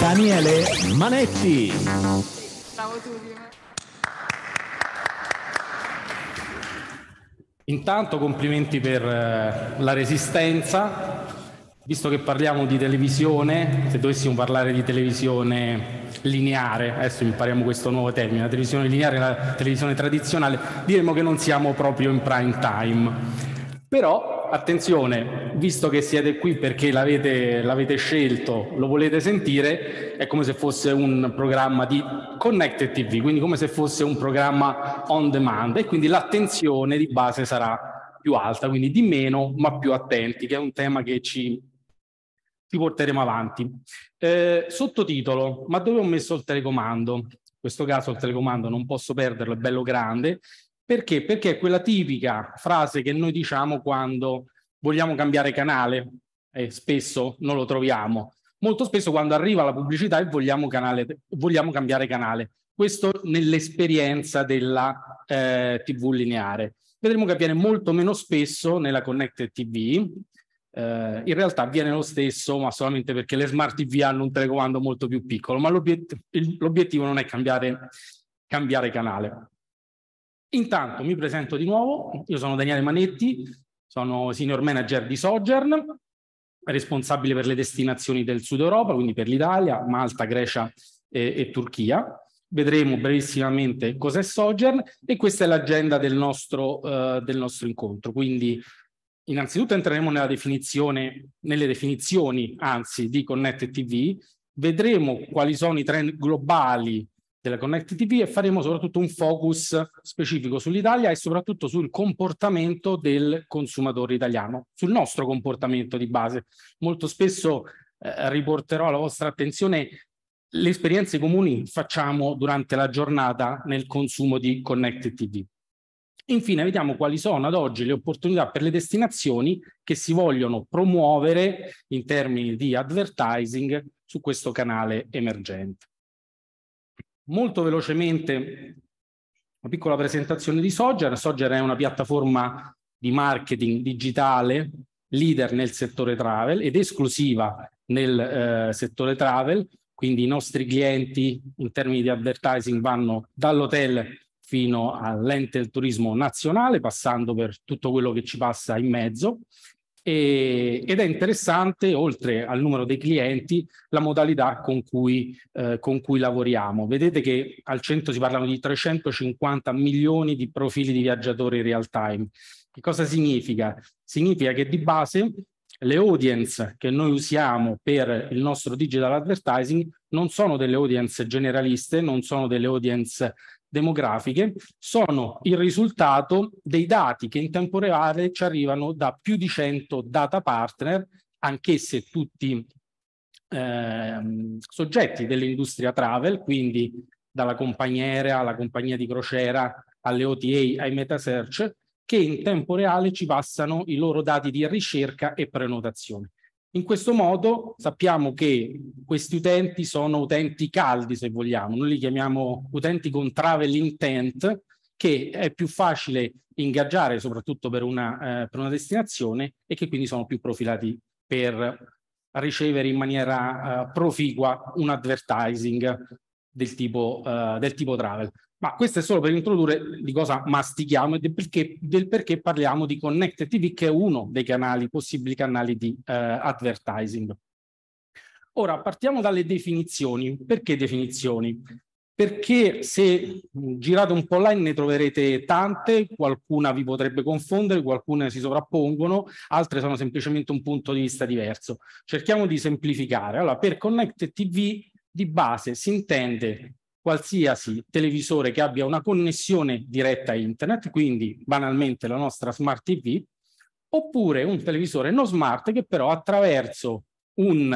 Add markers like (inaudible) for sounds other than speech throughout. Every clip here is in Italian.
Daniele Manetti. Bravo Tullio. Intanto complimenti per eh, la resistenza, visto che parliamo di televisione, se dovessimo parlare di televisione lineare, adesso impariamo questo nuovo termine, la televisione lineare e la televisione tradizionale, diremmo che non siamo proprio in prime time. Però attenzione, visto che siete qui perché l'avete, l'avete scelto, lo volete sentire, è come se fosse un programma di Connected TV, quindi come se fosse un programma on demand e quindi l'attenzione di base sarà più alta, quindi di meno ma più attenti, che è un tema che ci, ci porteremo avanti. Eh, sottotitolo, ma dove ho messo il telecomando? In questo caso il telecomando non posso perderlo, è bello grande perché? Perché è quella tipica frase che noi diciamo quando vogliamo cambiare canale e spesso non lo troviamo. Molto spesso quando arriva la pubblicità e vogliamo, canale, vogliamo cambiare canale. Questo nell'esperienza della eh, TV lineare. Vedremo che avviene molto meno spesso nella Connected TV, Uh, eh, in realtà avviene lo stesso, ma solamente perché le smart TV hanno un telecomando molto più piccolo, ma l'obiet- l'obiettivo non è cambiare, cambiare canale. Intanto mi presento di nuovo, io sono Daniele Manetti, sono senior manager di Sojourn, responsabile per le destinazioni del sud Europa, quindi per l'Italia, Malta, Grecia e, e Turchia. Vedremo brevissimamente cos'è Sojourn e questa è l'agenda del, eh, del nostro incontro. Quindi innanzitutto entreremo definizione, nelle definizioni, anzi, di Connect TV, vedremo quali sono i trend globali della Connect TV e faremo soprattutto un focus specifico sull'Italia e soprattutto sul comportamento del consumatore italiano, sul nostro comportamento di base. Molto spesso eh, riporterò alla vostra attenzione le esperienze comuni che facciamo durante la giornata nel consumo di Connect TV. Infine, vediamo quali sono ad oggi le opportunità per le destinazioni che si vogliono promuovere in termini di advertising su questo canale emergente. Molto velocemente una piccola presentazione di Soger. Soger è una piattaforma di marketing digitale leader nel settore travel ed esclusiva nel eh, settore travel, quindi i nostri clienti in termini di advertising vanno dall'hotel fino all'ente del turismo nazionale, passando per tutto quello che ci passa in mezzo e, ed è interessante, oltre al numero dei clienti, la modalità con cui, eh, con cui lavoriamo. Vedete che al centro si parlano di 350 milioni di profili di viaggiatori real time. Che cosa significa? Significa che di base le audience che noi usiamo per il nostro digital advertising non sono delle audience generaliste, non sono delle audience demografiche sono il risultato dei dati che in tempo reale ci arrivano da più di 100 data partner, anch'esse tutti eh, soggetti dell'industria travel, quindi dalla compagnia aerea alla compagnia di crociera, alle OTA, ai metasearch, che in tempo reale ci passano i loro dati di ricerca e prenotazione. In questo modo sappiamo che questi utenti sono utenti caldi, se vogliamo, noi li chiamiamo utenti con travel intent, che è più facile ingaggiare soprattutto per una, eh, per una destinazione e che quindi sono più profilati per ricevere in maniera eh, proficua un advertising del tipo, uh, del tipo travel. Ma questo è solo per introdurre di cosa mastichiamo e del perché, del perché parliamo di Connected TV, che è uno dei canali, possibili canali di uh, advertising. Ora partiamo dalle definizioni. Perché definizioni? Perché se girate un po' online ne troverete tante, qualcuna vi potrebbe confondere, qualcuna si sovrappongono, altre sono semplicemente un punto di vista diverso. Cerchiamo di semplificare. Allora, per Connected TV di base si intende qualsiasi televisore che abbia una connessione diretta a internet, quindi banalmente la nostra smart TV, oppure un televisore non smart che però attraverso un,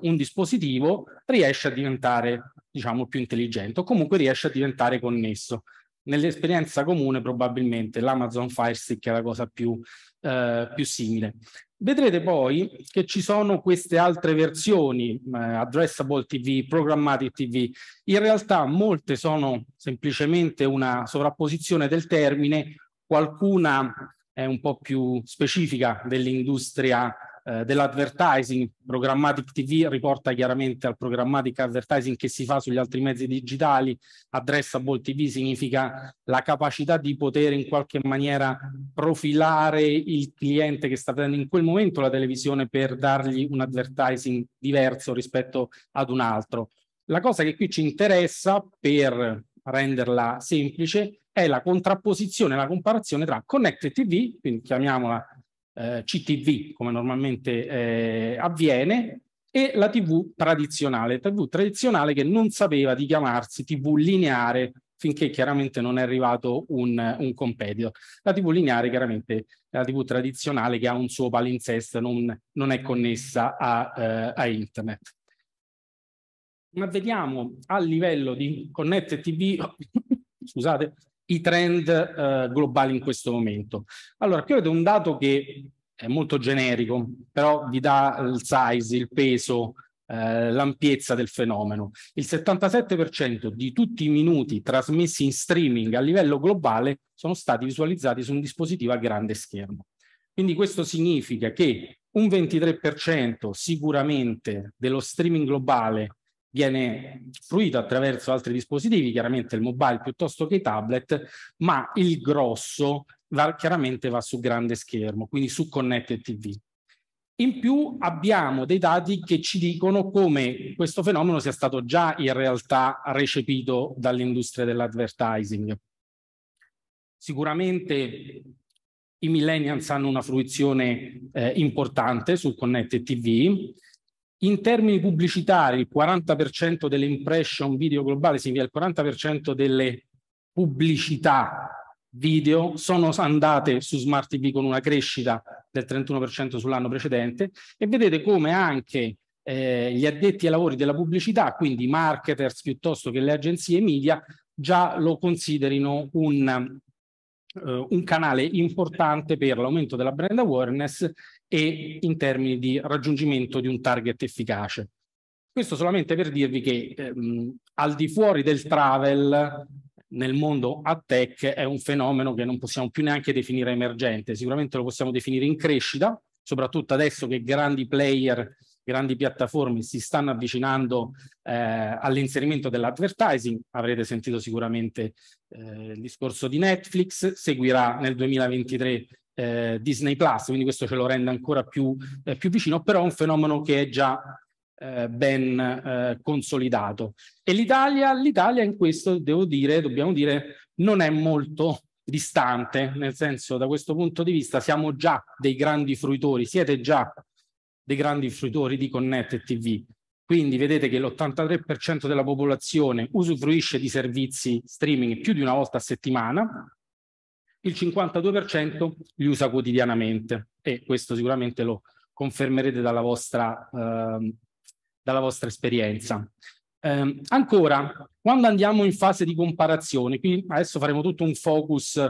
uh, un dispositivo riesce a diventare diciamo più intelligente o comunque riesce a diventare connesso. Nell'esperienza comune probabilmente l'Amazon Fire Stick è la cosa più, uh, più simile. Vedrete poi che ci sono queste altre versioni, eh, addressable TV, programmatic TV. In realtà molte sono semplicemente una sovrapposizione del termine, qualcuna è un po' più specifica dell'industria eh, dell'advertising, programmatic TV riporta chiaramente al programmatic advertising che si fa sugli altri mezzi digitali, addressable TV significa la capacità di poter in qualche maniera profilare il cliente che sta vedendo in quel momento la televisione per dargli un advertising diverso rispetto ad un altro. La cosa che qui ci interessa per renderla semplice è la contrapposizione, la comparazione tra Connected TV, quindi chiamiamola eh, CTV, come normalmente eh, avviene, e la TV tradizionale, TV tradizionale che non sapeva di chiamarsi TV lineare finché chiaramente non è arrivato un, un competitor. La TV lineare chiaramente è la TV tradizionale che ha un suo palinsesto, non, non è connessa a, eh, a internet. Ma vediamo a livello di Connected TV, (coughs) scusate, i trend eh, globali in questo momento. Allora, qui avete un dato che è molto generico, però vi dà il size, il peso, eh, l'ampiezza del fenomeno. Il 77% di tutti i minuti trasmessi in streaming a livello globale sono stati visualizzati su un dispositivo a grande schermo. Quindi questo significa che un 23% sicuramente dello streaming globale viene fruito attraverso altri dispositivi, chiaramente il mobile piuttosto che i tablet, ma il grosso va, chiaramente va su grande schermo, quindi su Connected TV. In più abbiamo dei dati che ci dicono come questo fenomeno sia stato già in realtà recepito dall'industria dell'advertising. Sicuramente i millennials hanno una fruizione eh, importante su Connected TV, in termini pubblicitari, il 40% delle impression video globali significa il 40% delle pubblicità video sono andate su Smart TV con una crescita del 31% sull'anno precedente e vedete come anche eh, gli addetti ai lavori della pubblicità, quindi marketers piuttosto che le agenzie media, già lo considerino un, eh, un canale importante per l'aumento della brand awareness e in termini di raggiungimento di un target efficace. Questo solamente per dirvi che ehm, al di fuori del travel nel mondo a tech è un fenomeno che non possiamo più neanche definire emergente, sicuramente lo possiamo definire in crescita, soprattutto adesso che grandi player, grandi piattaforme si stanno avvicinando eh, all'inserimento dell'advertising, avrete sentito sicuramente eh, il discorso di Netflix, seguirà nel 2023 eh, Disney Plus, quindi questo ce lo rende ancora più, eh, più vicino, però è un fenomeno che è già eh, ben eh, consolidato. E l'Italia, l'Italia in questo, devo dire, dobbiamo dire, non è molto distante, nel senso da questo punto di vista siamo già dei grandi fruitori, siete già dei grandi fruitori di Connect TV. Quindi vedete che l'83% della popolazione usufruisce di servizi streaming più di una volta a settimana, il 52% li usa quotidianamente e questo sicuramente lo confermerete dalla vostra, eh, dalla vostra esperienza. Eh, ancora, quando andiamo in fase di comparazione, qui adesso faremo tutto un focus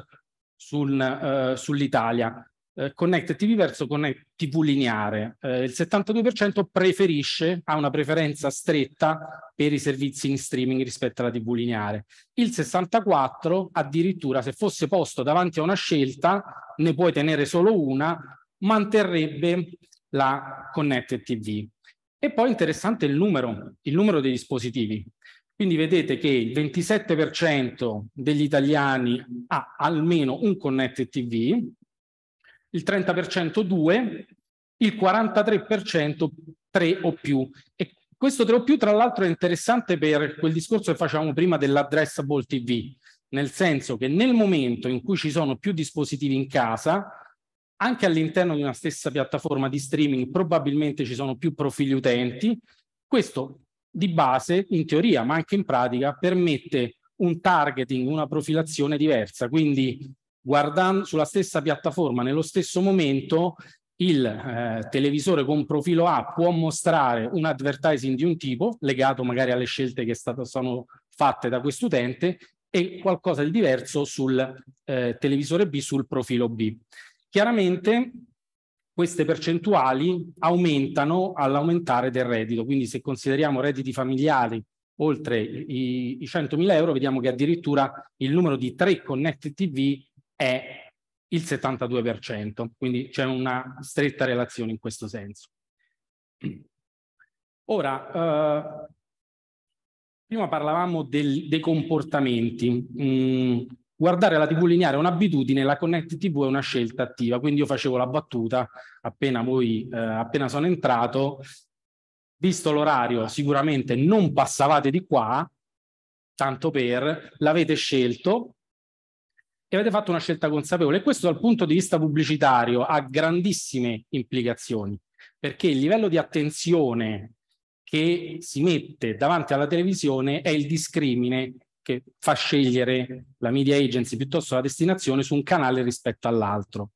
sul, eh, sull'Italia, eh, Connect TV verso Connect TV lineare. Eh, il 72% preferisce, ha una preferenza stretta per i servizi in streaming rispetto alla TV lineare. Il 64% addirittura se fosse posto davanti a una scelta, ne puoi tenere solo una, manterrebbe la Connect TV. E poi interessante il numero, il numero dei dispositivi. Quindi vedete che il 27% degli italiani ha almeno un Connect TV, il 30% 2, il 43% 3 o più. E questo 3 o più, tra l'altro, è interessante per quel discorso che facevamo prima dell'addressable TV, nel senso che nel momento in cui ci sono più dispositivi in casa, anche all'interno di una stessa piattaforma di streaming probabilmente ci sono più profili utenti. Questo di base, in teoria, ma anche in pratica, permette un targeting, una profilazione diversa. Quindi guardando sulla stessa piattaforma nello stesso momento il eh, televisore con profilo A può mostrare un advertising di un tipo legato magari alle scelte che stato, sono fatte da quest'utente e qualcosa di diverso sul eh, televisore B sul profilo B. Chiaramente queste percentuali aumentano all'aumentare del reddito, quindi se consideriamo redditi familiari oltre i, i 100.000 euro vediamo che addirittura il numero di tre connected TV è il 72%, quindi c'è una stretta relazione in questo senso. Ora, eh, prima parlavamo del, dei comportamenti. Mm, guardare la TV lineare è un'abitudine, la Connect TV è una scelta attiva, quindi io facevo la battuta appena, voi, eh, appena sono entrato, visto l'orario sicuramente non passavate di qua, tanto per, l'avete scelto, e avete fatto una scelta consapevole e questo dal punto di vista pubblicitario ha grandissime implicazioni perché il livello di attenzione che si mette davanti alla televisione è il discrimine che fa scegliere la media agency piuttosto la destinazione su un canale rispetto all'altro.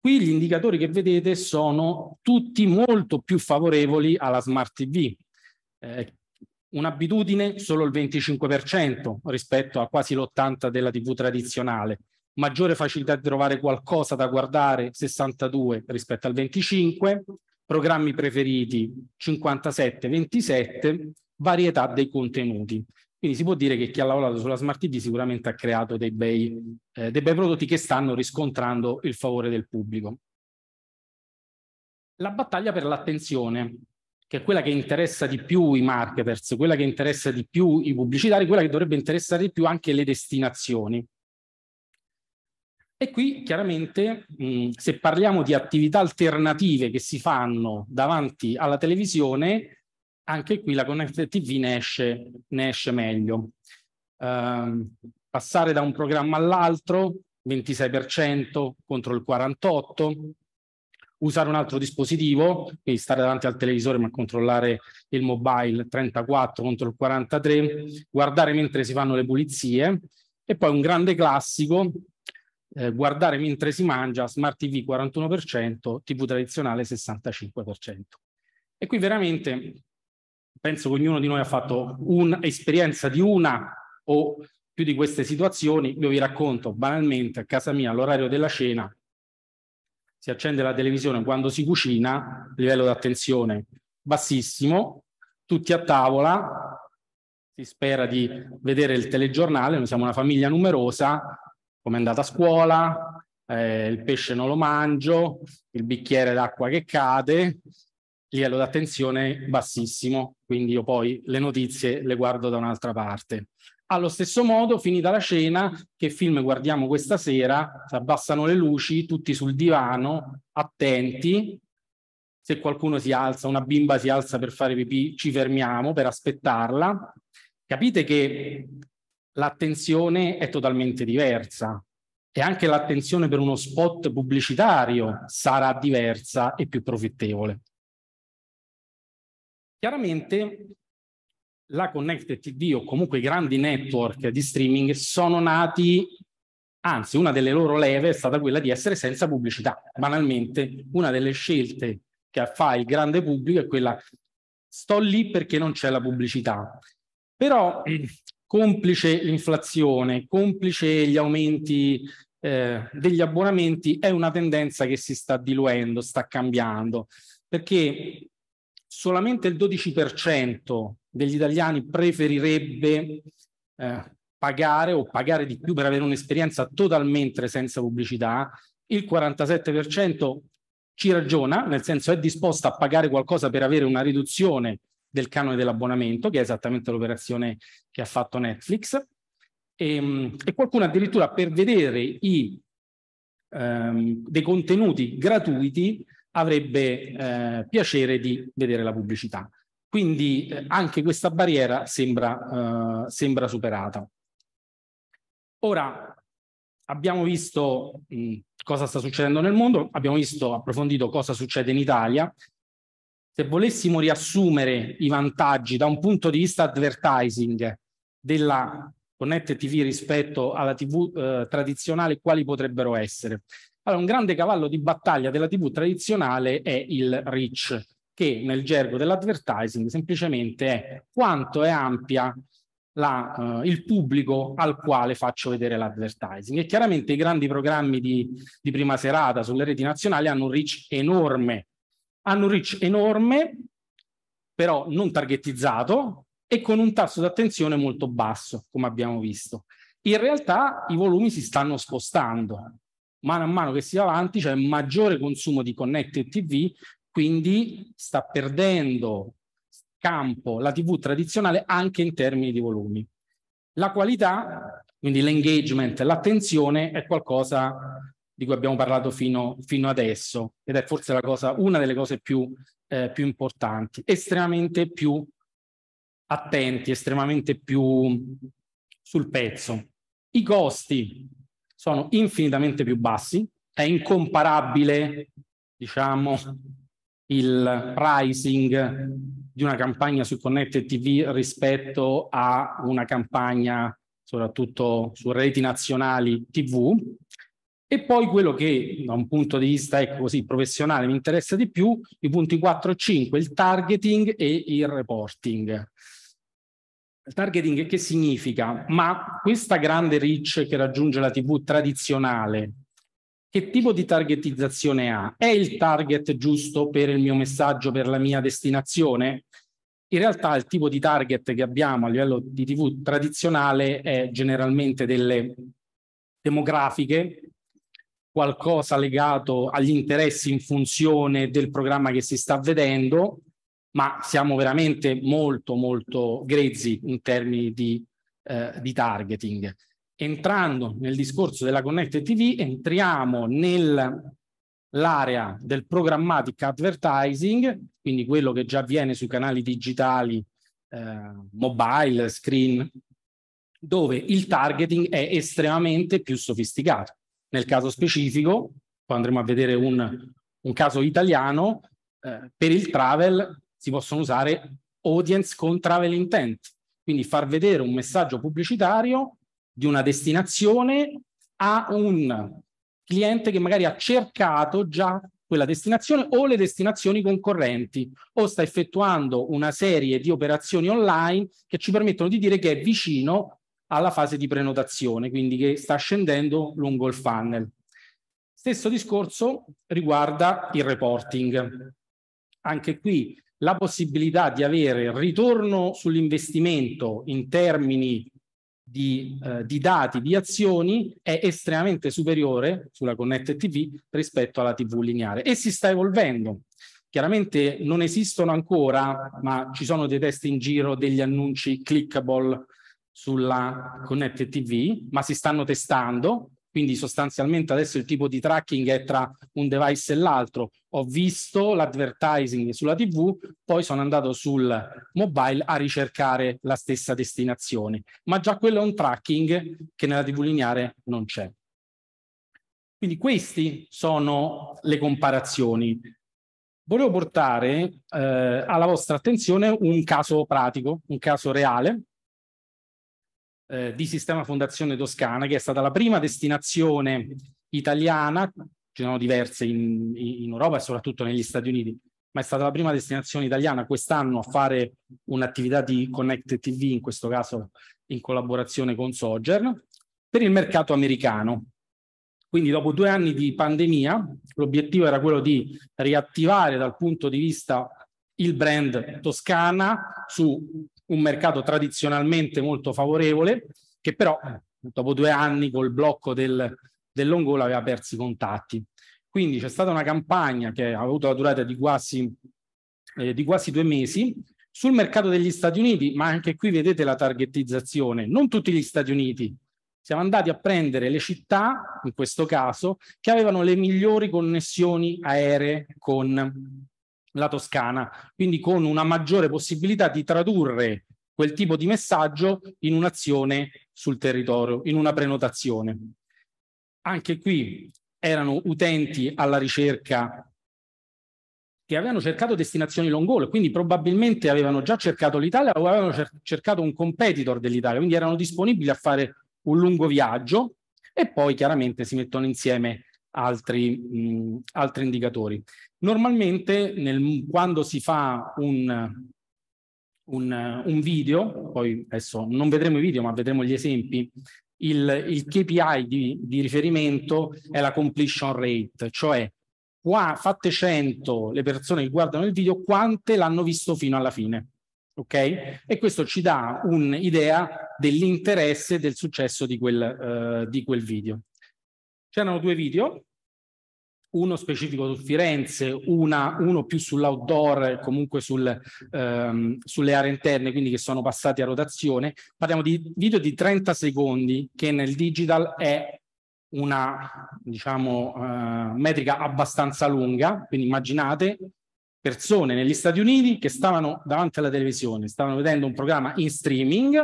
Qui gli indicatori che vedete sono tutti molto più favorevoli alla smart TV. Eh, un'abitudine solo il 25% rispetto a quasi l'80% della TV tradizionale, maggiore facilità di trovare qualcosa da guardare 62 rispetto al 25, programmi preferiti 57-27, varietà dei contenuti. Quindi si può dire che chi ha lavorato sulla Smart TV sicuramente ha creato dei bei, eh, dei bei prodotti che stanno riscontrando il favore del pubblico. La battaglia per l'attenzione che è quella che interessa di più i marketers, quella che interessa di più i pubblicitari, quella che dovrebbe interessare di più anche le destinazioni. E qui chiaramente mh, mm, se parliamo di attività alternative che si fanno davanti alla televisione, anche qui la Connected TV ne esce, ne esce meglio. Uh, passare da un programma all'altro, 26% contro il 48%, usare un altro dispositivo, quindi stare davanti al televisore ma controllare il mobile 34 contro il 43, guardare mentre si fanno le pulizie e poi un grande classico, eh, guardare mentre si mangia, smart TV 41%, TV tradizionale 65%. E qui veramente penso che ognuno di noi ha fatto un'esperienza di una o più di queste situazioni, io vi racconto banalmente a casa mia all'orario della cena si accende la televisione quando si cucina, livello di attenzione bassissimo, tutti a tavola, si spera di vedere il telegiornale, noi siamo una famiglia numerosa, come è andata a scuola, eh, il pesce non lo mangio, il bicchiere d'acqua che cade, livello di attenzione bassissimo, quindi io poi le notizie le guardo da un'altra parte. Allo stesso modo, finita la cena, che film guardiamo questa sera? Si abbassano le luci, tutti sul divano, attenti. Se qualcuno si alza, una bimba si alza per fare pipì, ci fermiamo per aspettarla. Capite che l'attenzione è totalmente diversa e anche l'attenzione per uno spot pubblicitario sarà diversa e più profittevole. Chiaramente la Connected TV o comunque i grandi network di streaming sono nati, anzi una delle loro leve è stata quella di essere senza pubblicità. Banalmente una delle scelte che fa il grande pubblico è quella sto lì perché non c'è la pubblicità. Però complice l'inflazione, complice gli aumenti eh, degli abbonamenti, è una tendenza che si sta diluendo, sta cambiando, perché solamente il 12% degli italiani preferirebbe eh, pagare o pagare di più per avere un'esperienza totalmente senza pubblicità, il 47% ci ragiona, nel senso è disposto a pagare qualcosa per avere una riduzione del canone dell'abbonamento, che è esattamente l'operazione che ha fatto Netflix, e, ehm, e qualcuno addirittura per vedere i, ehm, dei contenuti gratuiti avrebbe eh, piacere di vedere la pubblicità. Quindi eh, anche questa barriera sembra, eh, sembra superata. Ora, abbiamo visto mh, cosa sta succedendo nel mondo, abbiamo visto, approfondito cosa succede in Italia. Se volessimo riassumere i vantaggi da un punto di vista advertising della Connect TV rispetto alla TV eh, tradizionale, quali potrebbero essere? Allora, un grande cavallo di battaglia della TV tradizionale è il reach, che nel gergo dell'advertising semplicemente è quanto è ampia la, uh, il pubblico al quale faccio vedere l'advertising. E chiaramente i grandi programmi di, di prima serata sulle reti nazionali hanno un reach enorme, hanno un reach enorme, però non targetizzato e con un tasso di attenzione molto basso, come abbiamo visto. In realtà i volumi si stanno spostando. Mano a mano che si va avanti c'è cioè maggiore consumo di connected TV quindi sta perdendo campo la TV tradizionale anche in termini di volumi. La qualità, quindi l'engagement, l'attenzione è qualcosa di cui abbiamo parlato fino, fino adesso ed è forse cosa, una delle cose più, eh, più importanti, estremamente più attenti, estremamente più sul pezzo. I costi sono infinitamente più bassi, è incomparabile, diciamo, il pricing di una campagna su Connected TV rispetto a una campagna soprattutto su reti nazionali TV e poi quello che da un punto di vista ecco così, professionale mi interessa di più, i punti 4 e 5, il targeting e il reporting. Il targeting che significa? Ma questa grande reach che raggiunge la TV tradizionale, che tipo di targetizzazione ha? È il target giusto per il mio messaggio, per la mia destinazione? In realtà il tipo di target che abbiamo a livello di TV tradizionale è generalmente delle demografiche, qualcosa legato agli interessi in funzione del programma che si sta vedendo, ma siamo veramente molto molto grezzi in termini di, eh, di targeting entrando nel discorso della Connected TV, entriamo nell'area del programmatic advertising, quindi quello che già avviene sui canali digitali, eh, mobile, screen, dove il targeting è estremamente più sofisticato. Nel caso specifico, poi andremo a vedere un, un caso italiano, eh, per il travel si possono usare audience con travel intent, quindi far vedere un messaggio pubblicitario di una destinazione a un cliente che magari ha cercato già quella destinazione o le destinazioni concorrenti o sta effettuando una serie di operazioni online che ci permettono di dire che è vicino alla fase di prenotazione, quindi che sta scendendo lungo il funnel. Stesso discorso riguarda il reporting. Anche qui la possibilità di avere ritorno sull'investimento in termini di, eh, di dati, di azioni è estremamente superiore sulla Connected TV rispetto alla TV lineare e si sta evolvendo. Chiaramente non esistono ancora, ma ci sono dei test in giro degli annunci clickable sulla Connected TV, ma si stanno testando quindi sostanzialmente adesso il tipo di tracking è tra un device e l'altro. Ho visto l'advertising sulla TV, poi sono andato sul mobile a ricercare la stessa destinazione. Ma già quello è un tracking che nella TV lineare non c'è. Quindi queste sono le comparazioni. Volevo portare eh, alla vostra attenzione un caso pratico, un caso reale, eh, di Sistema Fondazione Toscana, che è stata la prima destinazione italiana, ce ne sono diverse in, in Europa e soprattutto negli Stati Uniti, ma è stata la prima destinazione italiana quest'anno a fare un'attività di Connect TV, in questo caso in collaborazione con Soger, per il mercato americano. Quindi dopo due anni di pandemia, l'obiettivo era quello di riattivare dal punto di vista il brand Toscana su un mercato tradizionalmente molto favorevole, che però eh, dopo due anni col blocco del, del aveva perso i contatti. Quindi c'è stata una campagna che ha avuto la durata di quasi, eh, di quasi due mesi, sul mercato degli Stati Uniti, ma anche qui vedete la targetizzazione, non tutti gli Stati Uniti. Siamo andati a prendere le città, in questo caso, che avevano le migliori connessioni aeree con la Toscana, quindi con una maggiore possibilità di tradurre quel tipo di messaggio in un'azione sul territorio, in una prenotazione. Anche qui erano utenti alla ricerca che avevano cercato destinazioni long haul, quindi probabilmente avevano già cercato l'Italia o avevano cer cercato un competitor dell'Italia, quindi erano disponibili a fare un lungo viaggio e poi chiaramente si mettono insieme altri, mh, altri indicatori. Normalmente nel, quando si fa un, un, un, video, poi adesso non vedremo i video ma vedremo gli esempi, il, il KPI di, di riferimento è la completion rate, cioè qua fatte 100 le persone che guardano il video, quante l'hanno visto fino alla fine. Ok? E questo ci dà un'idea dell'interesse e del successo di quel, uh, di quel video. C'erano due video, uno specifico su Firenze, una, uno più sull'outdoor, comunque sul, ehm, sulle aree interne, quindi che sono passati a rotazione. Parliamo di video di 30 secondi, che nel digital è una diciamo, eh, metrica abbastanza lunga, quindi immaginate persone negli Stati Uniti che stavano davanti alla televisione, stavano vedendo un programma in streaming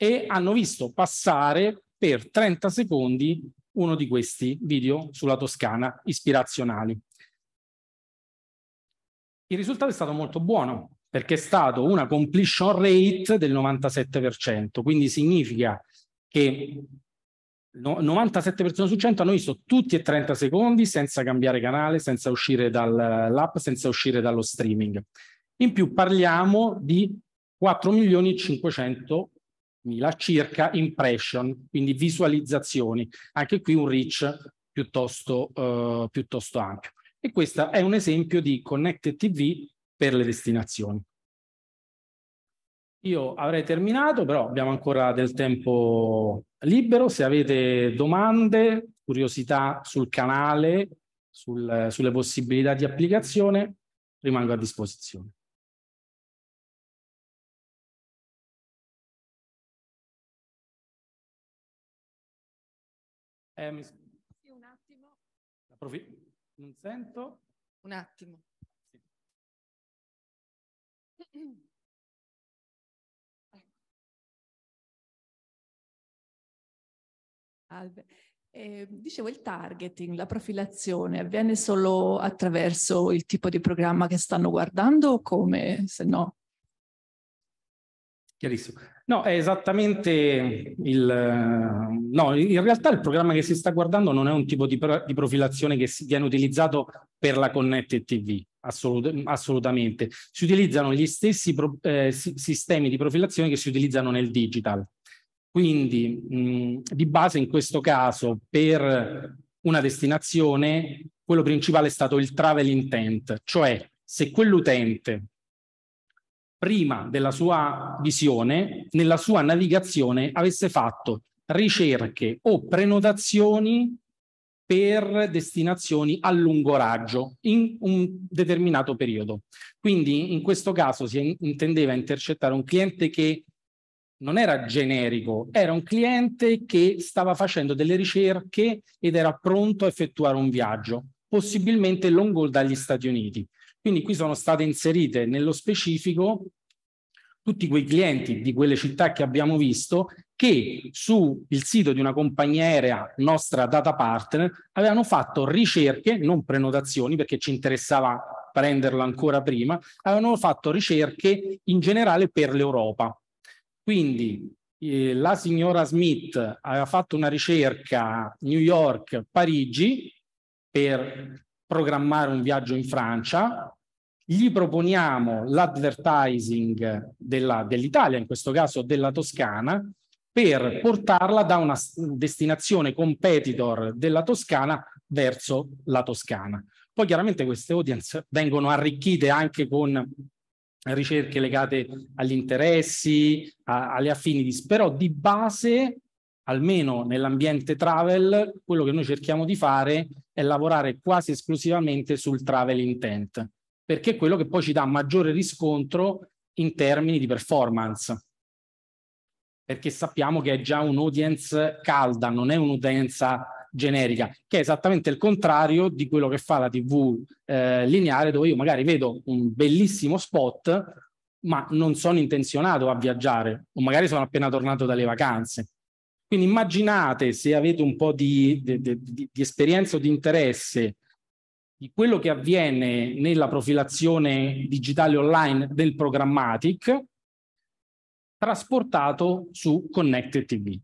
e hanno visto passare per 30 secondi uno di questi video sulla Toscana ispirazionali. Il risultato è stato molto buono perché è stato una completion rate del 97%, quindi significa che 97 persone su 100 hanno visto tutti e 30 secondi senza cambiare canale, senza uscire dall'app, senza uscire dallo streaming. In più parliamo di 4 milioni e 500 circa impression, quindi visualizzazioni, anche qui un reach piuttosto, eh, piuttosto ampio. E questo è un esempio di Connected TV per le destinazioni. Io avrei terminato, però abbiamo ancora del tempo libero. Se avete domande, curiosità sul canale, sul, sulle possibilità di applicazione, rimango a disposizione. Eh, mi... sì, un attimo. Approf... Non sento. Un attimo. Sì. Ecco. Salve. Eh, dicevo, il targeting, la profilazione avviene solo attraverso il tipo di programma che stanno guardando o come, se no? Chiarissimo. No, è esattamente il... No, in realtà il programma che si sta guardando non è un tipo di, pro di profilazione che viene utilizzato per la Connected TV, assolut assolutamente. Si utilizzano gli stessi eh, sistemi di profilazione che si utilizzano nel digital. Quindi, mh, di base, in questo caso, per una destinazione, quello principale è stato il travel intent, cioè se quell'utente prima della sua visione nella sua navigazione avesse fatto ricerche o prenotazioni per destinazioni a lungo raggio in un determinato periodo. Quindi in questo caso si intendeva intercettare un cliente che non era generico, era un cliente che stava facendo delle ricerche ed era pronto a effettuare un viaggio, possibilmente long haul dagli Stati Uniti. Quindi qui sono state inserite nello specifico tutti quei clienti di quelle città che abbiamo visto che sul sito di una compagnia aerea nostra data partner avevano fatto ricerche, non prenotazioni perché ci interessava prenderlo ancora prima, avevano fatto ricerche in generale per l'Europa. Quindi eh, la signora Smith aveva fatto una ricerca New York-Parigi per programmare un viaggio in Francia, gli proponiamo l'advertising dell'Italia, in questo caso della Toscana, per portarla da una destinazione competitor della Toscana verso la Toscana. Poi chiaramente queste audience vengono arricchite anche con ricerche legate agli interessi, a, alle affinities, però di base, almeno nell'ambiente travel, quello che noi cerchiamo di fare è lavorare quasi esclusivamente sul travel intent perché è quello che poi ci dà maggiore riscontro in termini di performance perché sappiamo che è già un'audience calda, non è un'utenza generica, che è esattamente il contrario di quello che fa la TV eh, lineare, dove io magari vedo un bellissimo spot, ma non sono intenzionato a viaggiare, o magari sono appena tornato dalle vacanze. Quindi immaginate se avete un po' di, di, di, di esperienza o di interesse di quello che avviene nella profilazione digitale online del programmatic trasportato su Connected TV.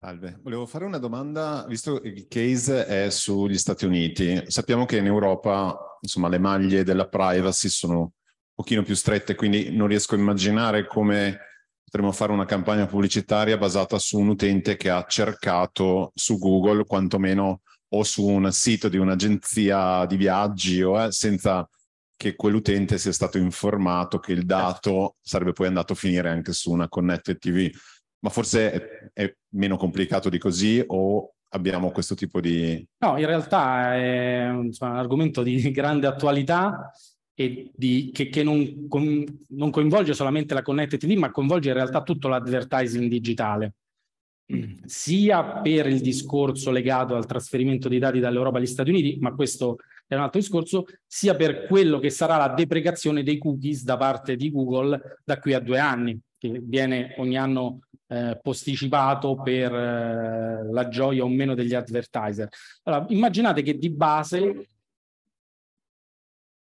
Salve, volevo fare una domanda, visto che il case è sugli Stati Uniti, sappiamo che in Europa insomma, le maglie della privacy sono un pochino più strette, quindi non riesco a immaginare come potremmo fare una campagna pubblicitaria basata su un utente che ha cercato su Google, quantomeno o su un sito di un'agenzia di viaggi, o, eh, senza che quell'utente sia stato informato che il certo. dato sarebbe poi andato a finire anche su una connected TV. Ma forse è, è meno complicato di così o abbiamo questo tipo di... No, in realtà è un, un argomento di (laughs) grande attualità e di, che, che non, con, non, coinvolge solamente la Connected TV, ma coinvolge in realtà tutto l'advertising digitale, sia per il discorso legato al trasferimento dei dati dall'Europa agli Stati Uniti, ma questo è un altro discorso, sia per quello che sarà la deprecazione dei cookies da parte di Google da qui a due anni, che viene ogni anno eh, posticipato per eh, la gioia o meno degli advertiser. Allora, immaginate che di base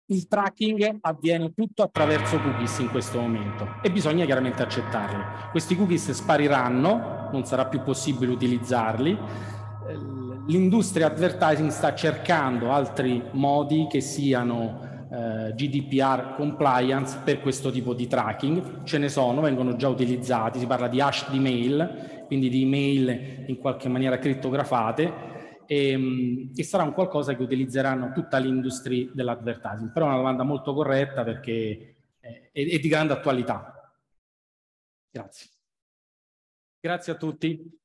il tracking avviene tutto attraverso cookies in questo momento e bisogna chiaramente accettarli. Questi cookies spariranno, non sarà più possibile utilizzarli. Eh, l'industria advertising sta cercando altri modi che siano eh, GDPR compliance per questo tipo di tracking. Ce ne sono, vengono già utilizzati, si parla di hash di mail, quindi di email in qualche maniera crittografate e, ehm, e sarà un qualcosa che utilizzeranno tutta l'industria dell'advertising. Però è una domanda molto corretta perché eh, è, è di grande attualità. Grazie. Grazie a tutti.